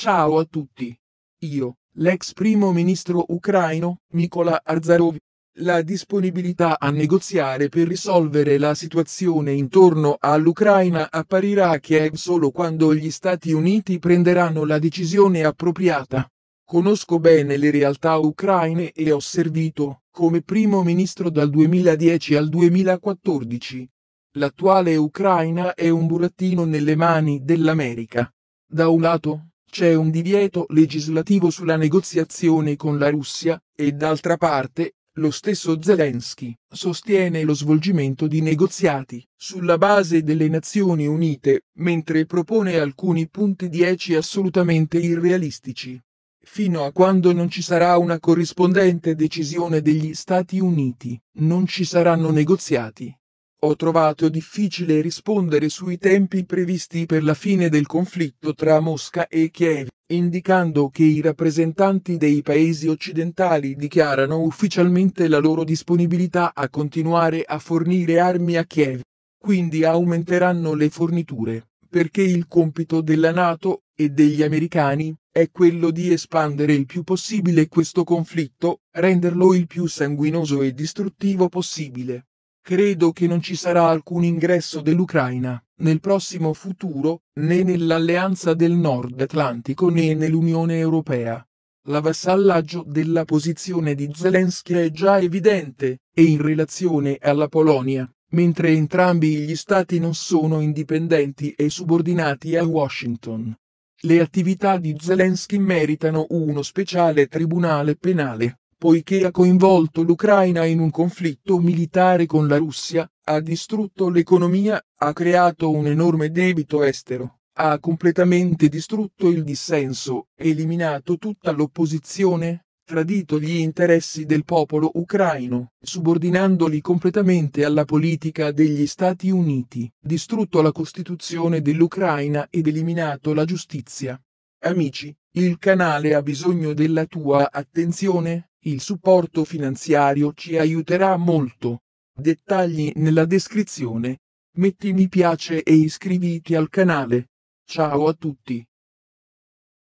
Ciao a tutti. Io, l'ex primo ministro ucraino, Mikola Arzarov, la disponibilità a negoziare per risolvere la situazione intorno all'Ucraina apparirà a Kiev solo quando gli Stati Uniti prenderanno la decisione appropriata. Conosco bene le realtà ucraine e ho servito, come primo ministro dal 2010 al 2014. L'attuale Ucraina è un burattino nelle mani dell'America. Da un lato, c'è un divieto legislativo sulla negoziazione con la Russia e d'altra parte lo stesso Zelensky sostiene lo svolgimento di negoziati sulla base delle Nazioni Unite, mentre propone alcuni punti 10 assolutamente irrealistici. Fino a quando non ci sarà una corrispondente decisione degli Stati Uniti, non ci saranno negoziati ho trovato difficile rispondere sui tempi previsti per la fine del conflitto tra Mosca e Kiev, indicando che i rappresentanti dei paesi occidentali dichiarano ufficialmente la loro disponibilità a continuare a fornire armi a Kiev. Quindi aumenteranno le forniture, perché il compito della Nato e degli americani è quello di espandere il più possibile questo conflitto, renderlo il più sanguinoso e distruttivo possibile credo che non ci sarà alcun ingresso dell'Ucraina, nel prossimo futuro, né nell'alleanza del Nord Atlantico né nell'Unione Europea. L'avassallaggio della posizione di Zelensky è già evidente, e in relazione alla Polonia, mentre entrambi gli stati non sono indipendenti e subordinati a Washington. Le attività di Zelensky meritano uno speciale tribunale penale poiché ha coinvolto l'Ucraina in un conflitto militare con la Russia, ha distrutto l'economia, ha creato un enorme debito estero, ha completamente distrutto il dissenso, eliminato tutta l'opposizione, tradito gli interessi del popolo ucraino, subordinandoli completamente alla politica degli Stati Uniti, distrutto la Costituzione dell'Ucraina ed eliminato la giustizia. Amici, il canale ha bisogno della tua attenzione il supporto finanziario ci aiuterà molto. Dettagli nella descrizione. Metti mi piace e iscriviti al canale. Ciao a tutti.